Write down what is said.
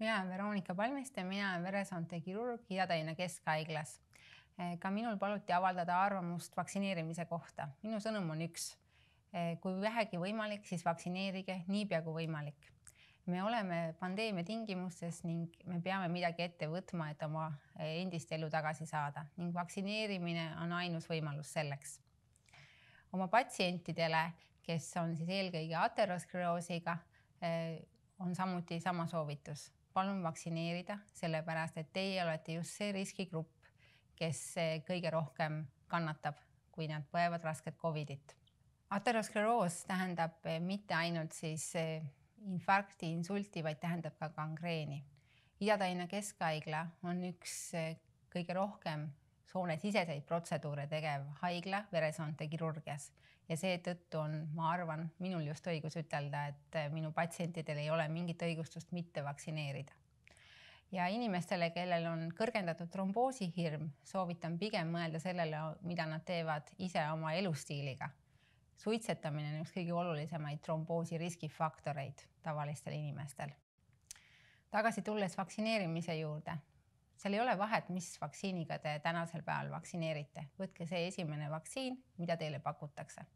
mina olen Veronika Palmiste, mina olen veresoonte kirurg Ida-Tallinna Keskhaiglas. Eh, ka minul paluti avaldada arvamust vaktsineerimise kohta. minu sõnum on üks. Eh, kui vähegi võimalik, siis vaktsineerige niipea kui võimalik me oleme pandeemia tingimustes ning me peame midagi ette võtma, et oma eh, endist elu tagasi saada ning vaktsineerimine on ainus võimalus selleks. oma patsientidele, kes on siis eelkõige ateroskleroosiga, on samuti sama soovitus palun vaktsineerida, sellepärast et teie olete just see riskigrupp, kes eh, kõige rohkem kannatab, kui nad põevad rasket Covidit. ateroskleroos tähendab eh, mitte ainult siis eh, infarkti, insulti, vaid tähendab ka gangreeni. Ida-Tallinna Keskhaigla on üks kõige rohkem soonesiseseid protseduure tegev haigla veresoonte kirurgias ja seetõttu on, ma arvan, minul just õigus ütelda, et äh, minu patsientidel ei ole mingit õigustust mitte vaktsineerida. ja inimestele, kellel on kõrgendatud tromboosihirm, soovitan pigem mõelda sellele, mida nad teevad ise oma elustiiliga. suitsetamine on üks kõige olulisemaid tromboosi riskifaktoreid tavalistel inimestel tagasi tulles vaktsineerimise juurde, seal ei ole vahet, mis vaktsiiniga te tänasel päeval vaktsineerite, võtke see esimene vaktsiin, mida teile pakutakse